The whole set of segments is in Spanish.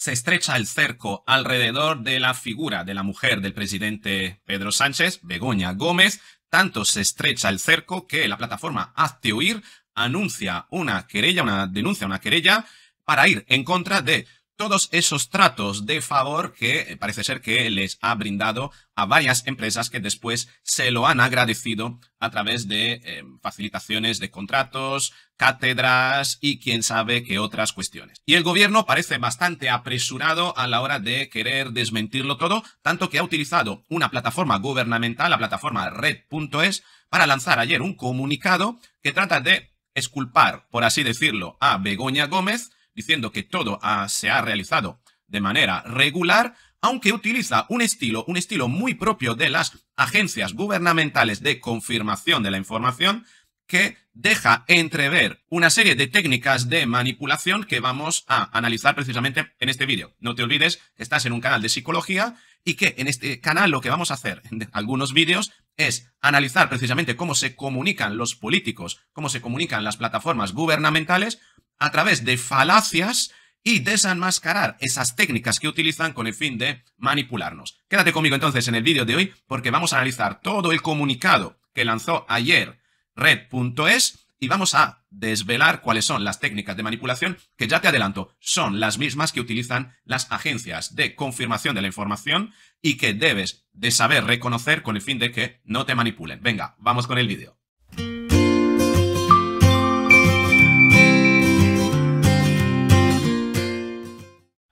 se estrecha el cerco alrededor de la figura de la mujer del presidente Pedro Sánchez, Begoña Gómez. Tanto se estrecha el cerco que la plataforma Hazte Oír anuncia una querella, una denuncia, una querella para ir en contra de todos esos tratos de favor que eh, parece ser que les ha brindado a varias empresas que después se lo han agradecido a través de em, facilitaciones de contratos, cátedras y quién sabe qué otras cuestiones. Y el gobierno parece bastante apresurado a la hora de querer desmentirlo todo, tanto que ha utilizado una plataforma gubernamental, la plataforma red.es, para lanzar ayer un comunicado que trata de esculpar, por así decirlo, a Begoña Gómez, diciendo que todo se ha realizado de manera regular, aunque utiliza un estilo, un estilo muy propio de las agencias gubernamentales de confirmación de la información, que deja entrever una serie de técnicas de manipulación que vamos a analizar precisamente en este vídeo. No te olvides que estás en un canal de psicología y que en este canal lo que vamos a hacer en algunos vídeos es analizar precisamente cómo se comunican los políticos, cómo se comunican las plataformas gubernamentales a través de falacias y desenmascarar esas técnicas que utilizan con el fin de manipularnos. Quédate conmigo entonces en el vídeo de hoy porque vamos a analizar todo el comunicado que lanzó ayer red.es y vamos a desvelar cuáles son las técnicas de manipulación que ya te adelanto son las mismas que utilizan las agencias de confirmación de la información y que debes de saber reconocer con el fin de que no te manipulen. Venga, vamos con el vídeo.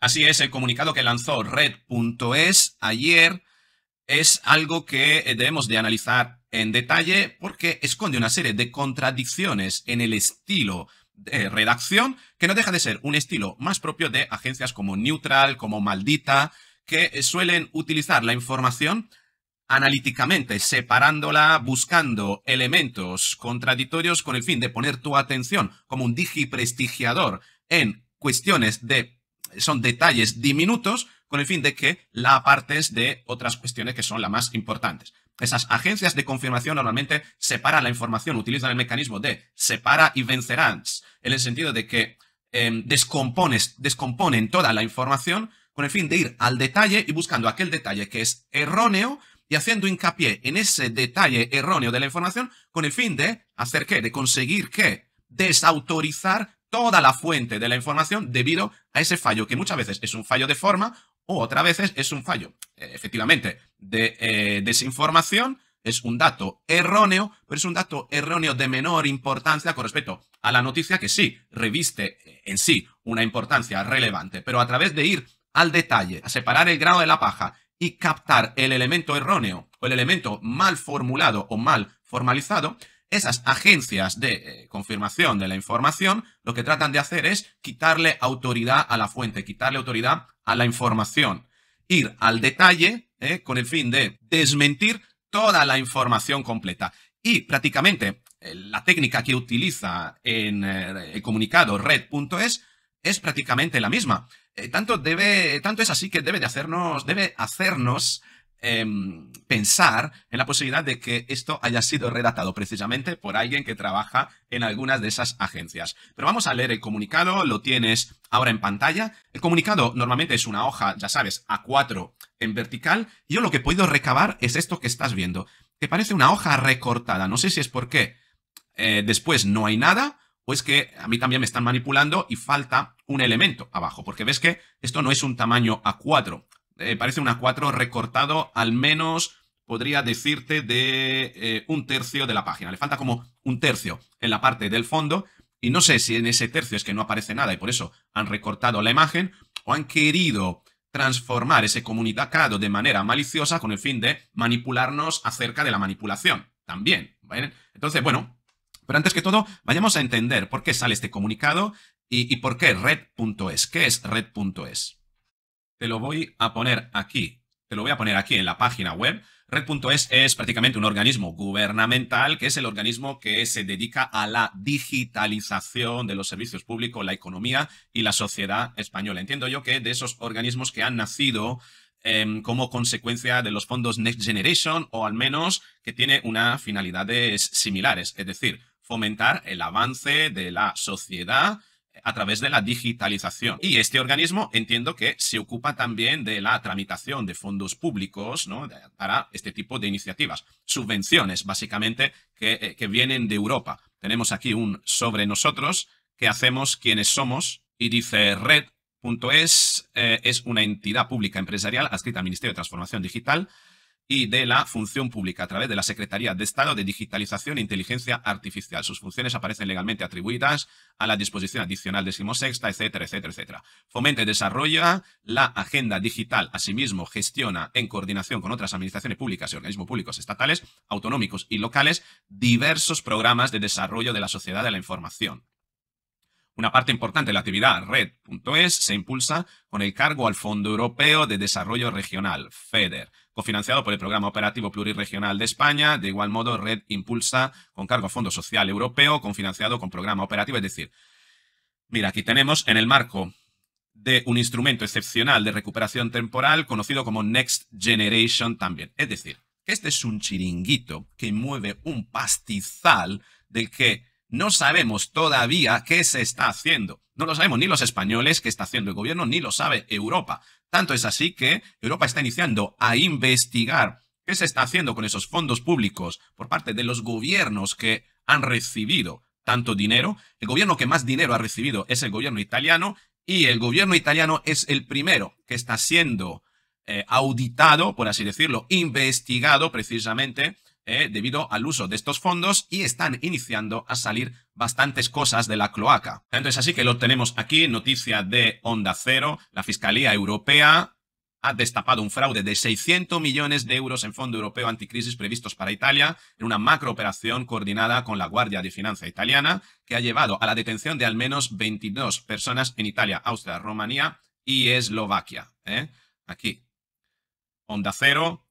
Así es, el comunicado que lanzó red.es ayer es algo que eh, debemos de analizar en detalle porque esconde una serie de contradicciones en el estilo de eh, redacción que no deja de ser un estilo más propio de agencias como Neutral, como Maldita, que eh, suelen utilizar la información analíticamente, separándola, buscando elementos contradictorios con el fin de poner tu atención como un digiprestigiador en cuestiones de son detalles diminutos con el fin de que la apartes de otras cuestiones que son las más importantes. Esas agencias de confirmación normalmente separan la información, utilizan el mecanismo de separa y vencerán en el sentido de que em, descompones, descomponen toda la información con el fin de ir al detalle y buscando aquel detalle que es erróneo y haciendo hincapié en ese detalle erróneo de la información con el fin de hacer que, de conseguir que desautorizar toda la fuente de la información debido a ese fallo, que muchas veces es un fallo de forma o otras veces es un fallo, eh, efectivamente, de eh, desinformación, es un dato erróneo, pero es un dato erróneo de menor importancia con respecto a la noticia que sí reviste eh, en sí una importancia relevante, pero a través de ir al detalle, a separar el grano de la paja y captar el elemento erróneo o el elemento mal formulado o mal formalizado, esas agencias de eh, confirmación de la información lo que tratan de hacer es quitarle autoridad a la fuente, quitarle autoridad a la información, ir al detalle eh, con el fin de desmentir toda la información completa. Y prácticamente eh, la técnica que utiliza en el comunicado red.es es prácticamente la misma. tanto, debe, tanto es así que debe de hacernos, debe hacernos Em, pensar en la posibilidad de que esto haya sido redactado precisamente por alguien que trabaja en algunas de esas agencias. Pero vamos a leer el comunicado, lo tienes ahora en pantalla. El comunicado normalmente es una hoja, ya sabes, A4 en vertical. yo lo que puedo recabar es esto que estás viendo, que parece una hoja recortada. No sé si es porque eh, después no hay nada o es que a mí también me están manipulando y falta un elemento abajo, porque ves que esto no es un tamaño A4. Eh, parece una 4 recortado al menos, podría decirte, de eh, un tercio de la página. Le falta como un tercio en la parte del fondo y no sé si en ese tercio es que no aparece nada y por eso han recortado la imagen o han querido transformar ese comunicado de manera maliciosa con el fin de manipularnos acerca de la manipulación. También. Entonces, bueno, pero antes que todo, vayamos a entender por qué sale este comunicado y, y por qué red.es. ¿Qué es red.es? te lo voy a poner aquí. Te lo voy a poner aquí en la página web. Red.es es prácticamente un organismo gubernamental que es el organismo que se dedica a la digitalización de los servicios públicos, la economía y la sociedad española. Entiendo yo que de esos organismos que han nacido em, como consecuencia de los fondos Next Generation o al menos que tiene unas finalidades similares, es decir, fomentar el avance de la sociedad a través de la digitalización. Y este organismo entiendo que se ocupa también de la tramitación de fondos públicos para este tipo de iniciativas, subvenciones básicamente que, eh, que vienen de Europa. Tenemos aquí un sobre nosotros, que hacemos, quienes somos, y dice red.es eh, es una entidad pública empresarial adscrita al Ministerio de Transformación Digital y de la función pública a través de la Secretaría de Estado de Digitalización e Inteligencia Artificial. Sus funciones aparecen legalmente atribuidas a la disposición adicional de sexta, etcétera, etcétera, etcétera. Fomenta y desarrolla la agenda digital. Asimismo, gestiona en coordinación con otras administraciones públicas y organismos públicos estatales, autonómicos y locales diversos programas de desarrollo de la sociedad de la información. Una parte importante de la actividad red.es se impulsa con el cargo al Fondo Europeo de Desarrollo Regional, FEDER cofinanciado por el Programa Operativo Pluriregional de España. De igual modo, Red impulsa con cargo a Fondo Social Europeo, cofinanciado con Programa Operativo. Es decir, mira, aquí tenemos en el marco de un instrumento excepcional de recuperación temporal conocido como Next Generation también. Es decir, este es un chiringuito que mueve un pastizal del que no sabemos todavía qué se está haciendo. No lo sabemos ni los españoles qué está haciendo el gobierno, ni lo sabe Europa. Tanto es así que Europa está iniciando a investigar qué se está haciendo con esos fondos públicos por parte de los gobiernos que han recibido tanto dinero. El gobierno que más dinero ha recibido es el gobierno italiano y el gobierno italiano es el primero que está siendo eh, auditado, por así decirlo, investigado precisamente eh, debido al uso de estos fondos y están iniciando a salir bastantes cosas de la cloaca. Entonces así que lo tenemos aquí, noticia de Onda Cero, la Fiscalía Europea ha destapado un fraude de 600 millones de euros en Fondo Europeo Anticrisis previstos para Italia en una macrooperación coordinada con la Guardia de Finanza italiana que ha llevado a la detención de al menos 22 personas en Italia, Austria, Rumanía y Eslovaquia. Eh. Aquí, Onda Cero,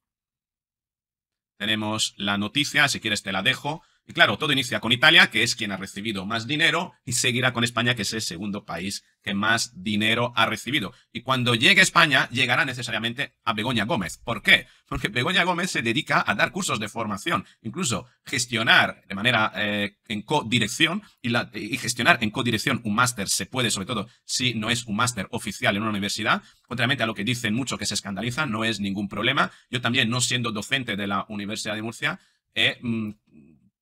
tenemos la noticia, si quieres te la dejo, y claro, todo inicia con Italia, que es quien ha recibido más dinero, y seguirá con España, que es el segundo país que más dinero ha recibido. Y cuando llegue España, llegará necesariamente a Begoña Gómez. ¿Por qué? Porque Begoña Gómez se dedica a dar cursos de formación, incluso gestionar de manera eh, en codirección, y, y gestionar en codirección un máster se puede, sobre todo si no es un máster oficial en una universidad. Contrariamente a lo que dicen muchos que se escandaliza, no es ningún problema. Yo también, no siendo docente de la Universidad de Murcia, eh,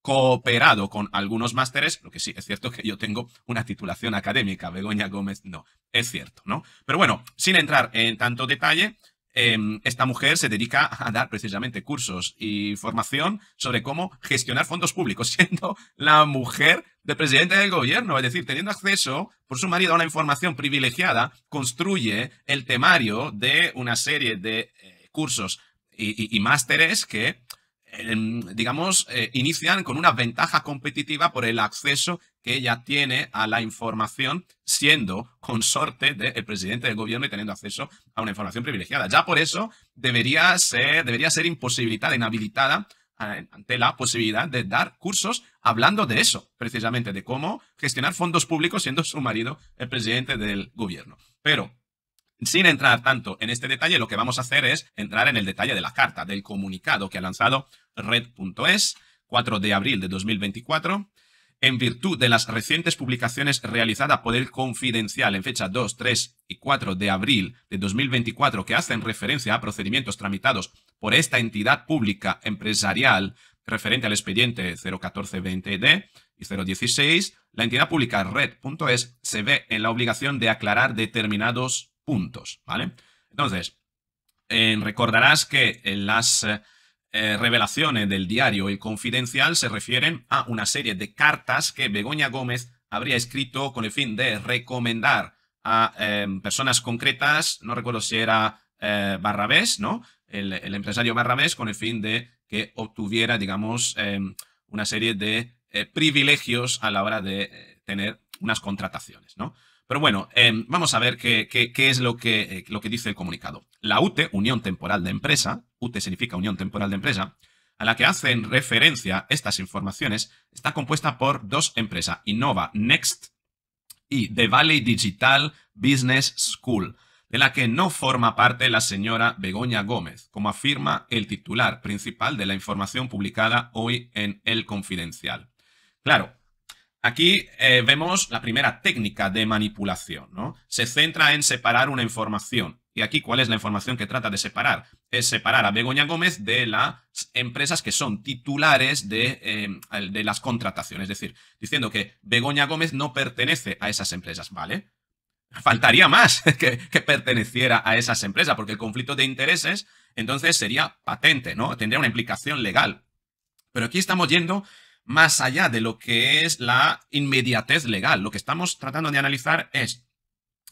cooperado con algunos másteres, lo que sí, es cierto que yo tengo una titulación académica, Begoña Gómez no, es cierto, ¿no? Pero bueno, sin entrar en tanto detalle, em, esta mujer se dedica a dar precisamente cursos y formación sobre cómo gestionar fondos públicos, siendo la mujer del presidente del gobierno, es decir, teniendo acceso por su marido a una información privilegiada, construye el temario de una serie de eh, cursos y másteres que Em, digamos, eh, inician con una ventaja competitiva por el acceso que ella tiene a la información siendo consorte del presidente del gobierno y teniendo acceso a una información privilegiada. Ya por eso debería ser, debería ser imposibilitada, inhabilitada ante la posibilidad de dar cursos hablando de eso, precisamente, de cómo gestionar fondos públicos siendo su marido el presidente del gobierno. Pero sin entrar tanto en este detalle, lo que vamos a hacer es entrar en el detalle de la carta, del comunicado que ha lanzado red.es, 4 de abril de 2024. En virtud de las recientes publicaciones realizadas por el Confidencial en fecha 2, 3 y 4 de abril de 2024 que hacen referencia a procedimientos tramitados por esta entidad pública empresarial referente al expediente 01420D y 016, la entidad pública red.es se ve en la obligación de aclarar determinados puntos, ¿vale? Entonces, eh, recordarás que las eh, eh, revelaciones del diario El Confidencial se refieren a una serie de cartas que Begoña Gómez habría escrito con el fin de recomendar a personas concretas, no recuerdo si era Barrabés, ¿no? El, el, empresario Barrabés, con el fin de que obtuviera, digamos, una serie de privilegios a la hora de tener unas contrataciones, ¿no? Pero bueno, em, vamos a ver qué, es lo que, eh, lo que dice el comunicado. La UTE, Unión Temporal de Empresa, UTE significa Unión Temporal de Empresa, a la que hacen referencia estas informaciones, está compuesta por dos empresas, Innova Next y The Valley Digital Business School, de la que no forma parte la señora Begoña Gómez, como afirma el titular principal de la información publicada hoy en El Confidencial. Claro, Aquí eh, vemos la primera técnica de manipulación, ¿no? Se centra en separar una información. Y aquí, ¿cuál es la información que trata de separar? Es separar a Begoña Gómez de las empresas que son titulares de, eh, las contrataciones. Es decir, diciendo que Begoña Gómez no pertenece a esas empresas, ¿vale? faltaría más que, que, perteneciera a esas empresas, porque el conflicto de intereses entonces sería patente, ¿no? Tendría una implicación legal. Pero aquí estamos yendo más allá de lo que es la inmediatez legal. Lo que estamos tratando de analizar es,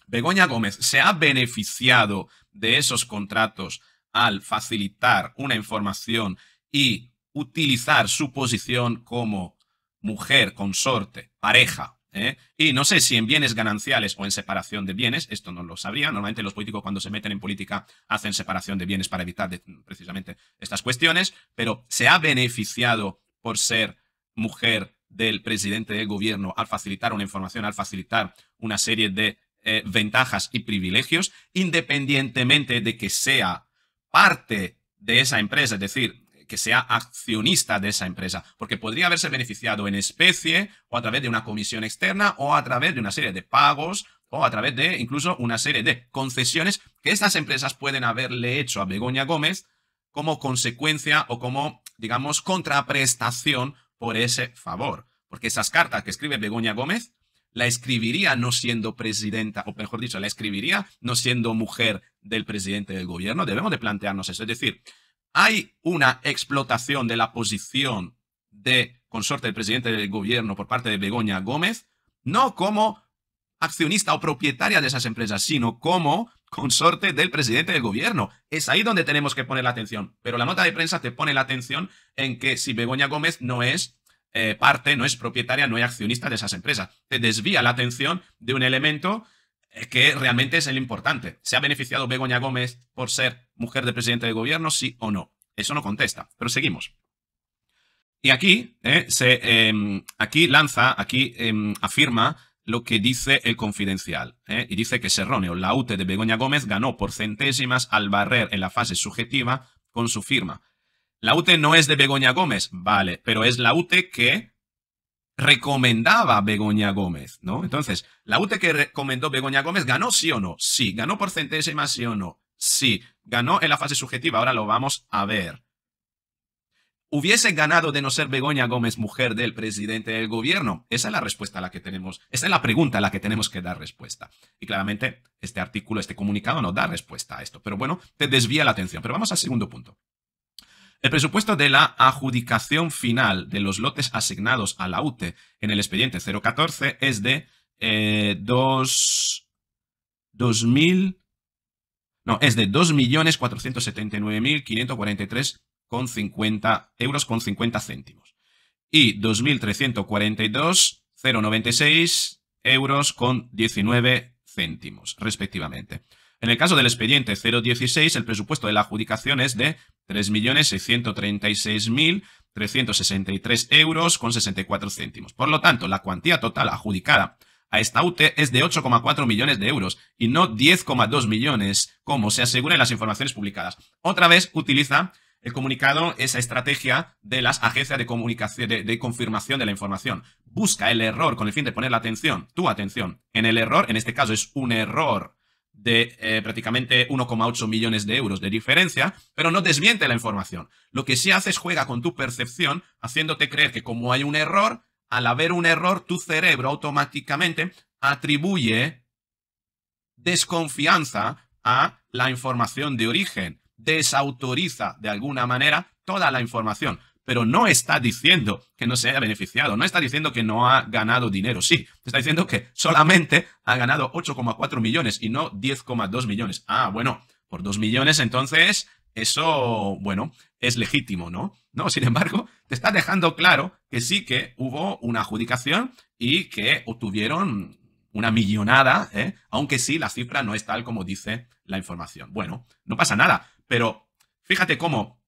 Begoña Gómez se ha beneficiado de esos contratos al facilitar una información y utilizar su posición como mujer, consorte, pareja. Eh? Y no sé si en bienes gananciales o en separación de bienes, esto no lo sabría. Normalmente los políticos cuando se meten en política hacen separación de bienes para evitar precisamente estas cuestiones, pero se ha beneficiado por ser mujer del presidente del gobierno al facilitar una información, al facilitar una serie de eh, ventajas y privilegios, independientemente de que sea parte de esa empresa, es decir, que sea accionista de esa empresa, porque podría haberse beneficiado en especie o a través de una comisión externa o a través de una serie de pagos o a través de incluso una serie de concesiones que estas empresas pueden haberle hecho a Begoña Gómez como consecuencia o como, digamos, contraprestación por ese favor. Porque esas cartas que escribe Begoña Gómez, la escribiría no siendo presidenta, o mejor dicho, la escribiría no siendo mujer del presidente del gobierno. Debemos de plantearnos eso. Es decir, hay una explotación de la posición de consorte del presidente del gobierno por parte de Begoña Gómez, no como accionista o propietaria de esas empresas, sino como consorte del presidente del gobierno. Es ahí donde tenemos que poner la atención. Pero la nota de prensa te pone la atención en que si Begoña Gómez no es eh, parte, no es propietaria, no es accionista de esas empresas. Te desvía la atención de un elemento eh, que realmente es el importante. ¿Se ha beneficiado Begoña Gómez por ser mujer del presidente del gobierno, sí o no? Eso no contesta. Pero seguimos. Y aquí, eh, se, em, aquí lanza, aquí em, afirma lo que dice el confidencial. ¿eh? Y dice que es erróneo. La UTE de Begoña Gómez ganó por centésimas al barrer en la fase subjetiva con su firma. La UTE no es de Begoña Gómez, vale, pero es la UTE que recomendaba Begoña Gómez, ¿no? Entonces, la UTE que recomendó Begoña Gómez ganó sí o no, sí, ganó por centésimas sí o no, sí, ganó en la fase subjetiva, ahora lo vamos a ver hubiese ganado de no ser Begoña Gómez mujer del presidente del gobierno? Esa es la respuesta a la que tenemos, esa es la pregunta a la que tenemos que dar respuesta. Y claramente este artículo, este comunicado no da respuesta a esto, pero bueno, te desvía la atención. Pero vamos al segundo punto. El presupuesto de la adjudicación final de los lotes asignados a la UTE en el expediente 014 es de eh, no, es de 2.479.543 con 50 euros con 50 céntimos. Y 2.342,096 euros con 19 céntimos, respectivamente. En el caso del expediente 016, el presupuesto de la adjudicación es de 3.636.363 euros con 64 céntimos. Por lo tanto, la cuantía total adjudicada a esta UTE es de 8,4 millones de euros y no 10,2 millones, como se asegura en las informaciones publicadas. Otra vez utiliza el comunicado es estrategia de las agencias de, comunicación, de, confirmación de la información. Busca el error con el fin de poner la atención, tu atención, en el error. En este caso es un error de eh, prácticamente 1,8 millones de euros de diferencia, pero no desmiente la información. Lo que sí hace es juega con tu percepción, haciéndote creer que como hay un error, al haber un error, tu cerebro automáticamente atribuye desconfianza a la información de origen desautoriza de alguna manera toda la información. Pero no está diciendo que no se haya beneficiado, no está diciendo que no ha ganado dinero, sí, está diciendo que solamente ha ganado 8,4 millones y no 10,2 millones. Ah, bueno, por 2 millones entonces eso, bueno, es legítimo, ¿no? No, sin embargo, te está dejando claro que sí que hubo una adjudicación y que obtuvieron una millonada, ¿eh? aunque sí la cifra no es tal como dice la información. Bueno, no pasa nada. Pero fíjate cómo,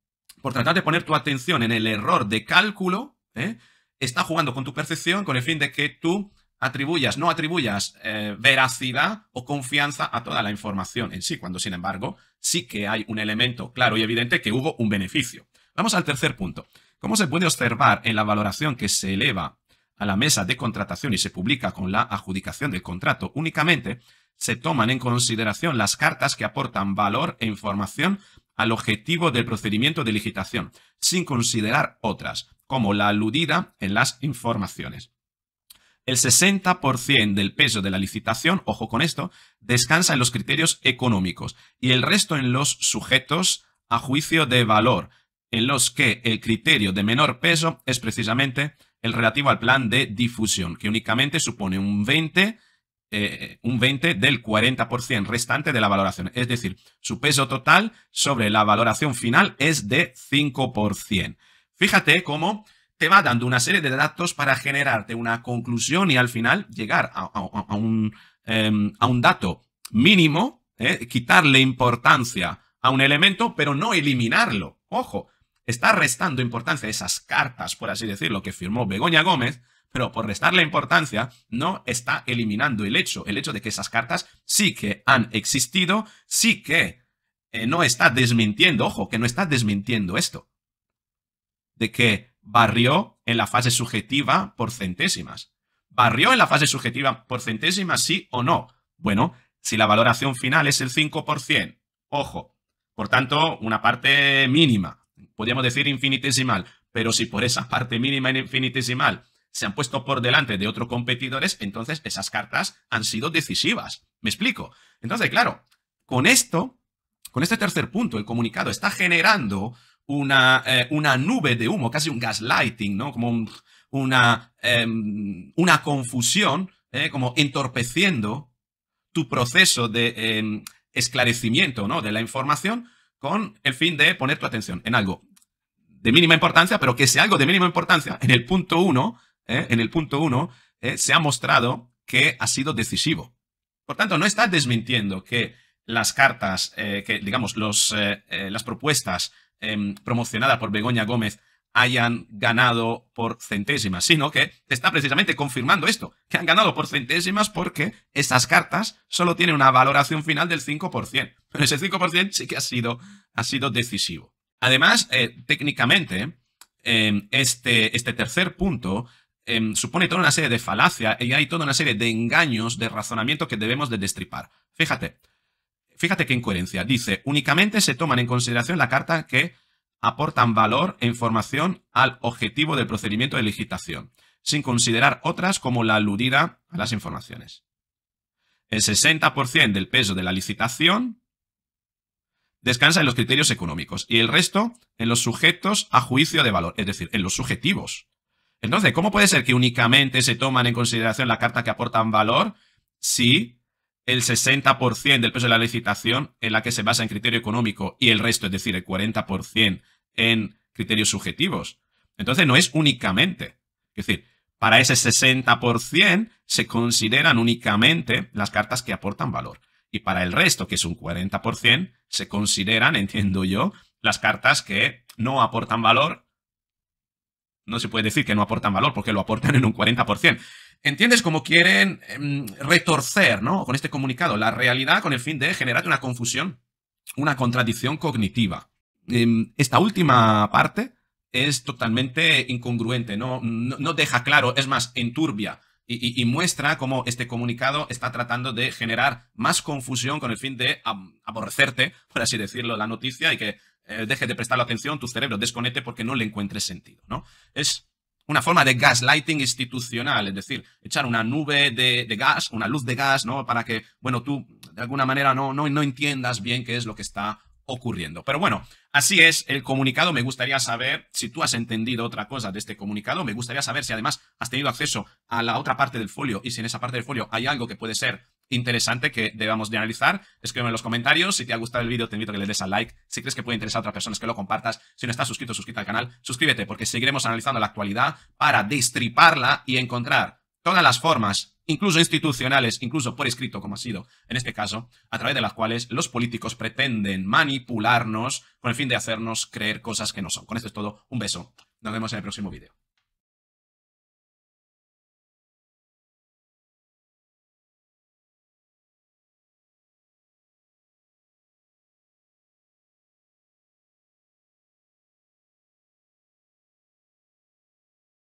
por tratar de poner tu atención en el error de cálculo, ¿eh? está jugando con tu percepción con el fin de que tú atribuyas, no atribuyas eh, veracidad o confianza a toda la información en sí, cuando sin embargo sí que hay un elemento claro y evidente que hubo un beneficio. Vamos al tercer punto. ¿Cómo se puede observar en la valoración que se eleva a la mesa de contratación y se publica con la adjudicación del contrato únicamente, se toman en consideración las cartas que aportan valor e información al objetivo del procedimiento de licitación, sin considerar otras, como la aludida en las informaciones. El 60% del peso de la licitación, ojo con esto, descansa en los criterios económicos y el resto en los sujetos a juicio de valor, en los que el criterio de menor peso es precisamente el relativo al plan de difusión, que únicamente supone un 20% eh, un 20 del 40% restante de la valoración. Es decir, su peso total sobre la valoración final es de 5%. Fíjate cómo te va dando una serie de datos para generarte una conclusión y al final llegar a, un, em, a un, dato mínimo, eh, quitarle importancia a un elemento, pero no eliminarlo. Ojo, está restando importancia a esas cartas, por así decirlo, que firmó Begoña Gómez pero por restarle importancia no está eliminando el hecho, el hecho de que esas cartas sí que han existido, sí que eh, no está desmintiendo, ojo, que no está desmintiendo esto, de que barrió en la fase subjetiva por centésimas. ¿Barrió en la fase subjetiva por centésimas, sí o no? Bueno, si la valoración final es el 5%, ojo, por tanto, una parte mínima, podríamos decir infinitesimal, pero si por esa parte mínima en infinitesimal se han puesto por delante de otros competidores, entonces esas cartas han sido decisivas. ¿Me explico? Entonces, claro, con esto, con este tercer punto, el comunicado está generando una, eh, una nube de humo, casi un gaslighting, ¿no? Como una, em, una confusión, ¿eh? como entorpeciendo tu proceso de em, esclarecimiento, ¿no? De la información con el fin de poner tu atención en algo de mínima importancia, pero que sea algo de mínima importancia en el punto uno... ¿eh? en el punto 1, ¿eh? se ha mostrado que ha sido decisivo. Por tanto, no está desmintiendo que las cartas, eh, que digamos, los, las propuestas em, promocionadas por Begoña Gómez hayan ganado por centésimas, sino que está precisamente confirmando esto, que han ganado por centésimas porque esas cartas solo tienen una valoración final del 5%, pero ese 5% sí que ha sido, ha sido decisivo. Además, técnicamente, em, este, este tercer punto Em, supone toda una serie de falacias y hay toda una serie de engaños de razonamiento que debemos de destripar. Fíjate, fíjate qué incoherencia. Dice, únicamente se toman en consideración la carta que aportan valor e información al objetivo del procedimiento de licitación, sin considerar otras como la aludida a las informaciones. El 60% del peso de la licitación descansa en los criterios económicos y el resto en los sujetos a juicio de valor, es decir, en los subjetivos. Entonces, ¿cómo puede ser que únicamente se toman en consideración la carta que aportan valor si el 60% del peso de la licitación en la que se basa en criterio económico y el resto, es decir, el 40% en criterios subjetivos? Entonces, no es únicamente. Es decir, para ese 60% se consideran únicamente las cartas que aportan valor. Y para el resto, que es un 40%, se consideran, entiendo yo, las cartas que no aportan valor no se puede decir que no aportan valor porque lo aportan en un 40%. ¿Entiendes cómo quieren em, retorcer, ¿no? Con este comunicado, la realidad con el fin de generar una confusión, una contradicción cognitiva. Em, esta última parte es totalmente incongruente, no, no, deja claro, es más, enturbia. Y, y, muestra cómo este comunicado está tratando de generar más confusión con el fin de aborrecerte, por así decirlo, la noticia y que eh, deje de prestar atención, tu cerebro desconecte porque no le encuentres sentido, ¿no? Es una forma de gaslighting institucional, es decir, echar una nube de, gas, una luz de gas, ¿no? Para que, bueno, tú de alguna manera no, no, no entiendas bien qué es lo que está ocurriendo. Pero bueno, así es el comunicado. Me gustaría saber si tú has entendido otra cosa de este comunicado. Me gustaría saber si además has tenido acceso a la otra parte del folio y si en esa parte del folio hay algo que puede ser interesante que debamos de analizar. Escríbeme en los comentarios. Si te ha gustado el vídeo, te invito a que le des al like. Si crees que puede interesar a otras personas, que lo compartas. Si no estás suscrito, suscríbete al canal. Suscríbete porque seguiremos analizando la actualidad para destriparla y encontrar todas las formas, incluso institucionales, incluso por escrito, como ha sido en este caso, a través de las cuales los políticos pretenden manipularnos con el fin de hacernos creer cosas que no son. Con esto es todo. Un beso. Nos vemos en el próximo vídeo.